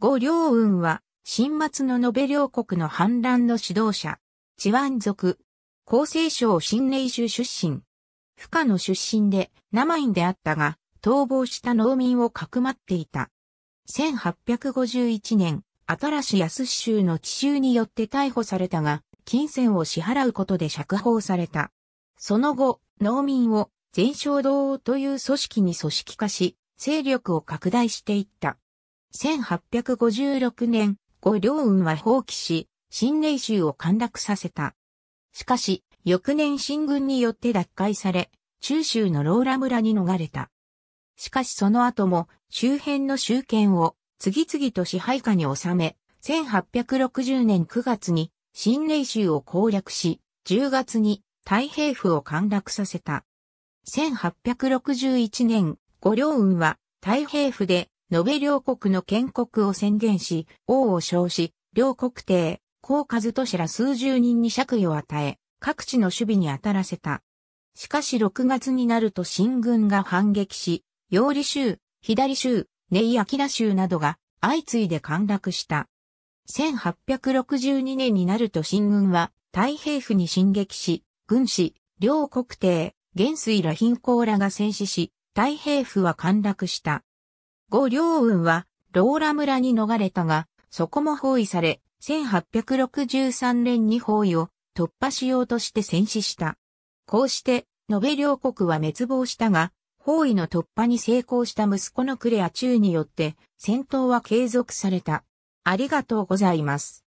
呉領雲は、新末の延べ両国の反乱の指導者、治安族、厚生省新寧州出身。不可の出身で、生院であったが、逃亡した農民をかくまっていた。1851年、新し安州の地州によって逮捕されたが、金銭を支払うことで釈放された。その後、農民を全商堂という組織に組織化し、勢力を拡大していった。1856年、五両運は放棄し、新霊州を陥落させた。しかし、翌年新軍によって脱会され、中州のローラ村に逃れた。しかしその後も周辺の集権を次々と支配下に収め、1860年9月に新霊州を攻略し、10月に太平府を陥落させた。1861年、五両運は太平府で延べ両国の建国を宣言し、王を称し、両国帝、高和と知ら数十人に借位を与え、各地の守備に当たらせた。しかし6月になると新軍が反撃し、陽利州、左州、ネイアキラ州などが相次いで陥落した。1862年になると新軍は太平府に進撃し、軍師、両国帝、元帥ら貧困らが戦死し、太平府は陥落した。五両雲は、ローラ村に逃れたが、そこも包囲され、1863年に包囲を突破しようとして戦死した。こうして、延べ両国は滅亡したが、包囲の突破に成功した息子のクレア中によって、戦闘は継続された。ありがとうございます。